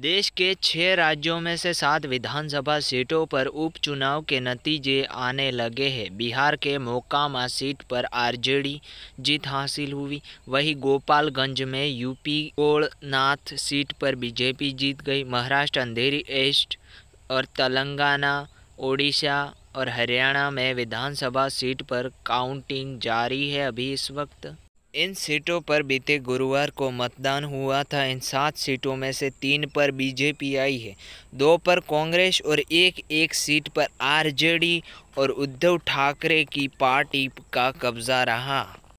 देश के छः राज्यों में से सात विधानसभा सीटों पर उपचुनाव के नतीजे आने लगे हैं बिहार के मोकामा सीट पर आरजेडी जीत हासिल हुई वहीं गोपालगंज में यूपी कोलनाथ सीट पर बीजेपी जीत गई महाराष्ट्र अंधेरी ईस्ट और तेलंगाना ओडिशा और हरियाणा में विधानसभा सीट पर काउंटिंग जारी है अभी इस वक्त इन सीटों पर बीते गुरुवार को मतदान हुआ था इन सात सीटों में से तीन पर बीजेपी आई है दो पर कांग्रेस और एक एक सीट पर आरजेडी और उद्धव ठाकरे की पार्टी का कब्जा रहा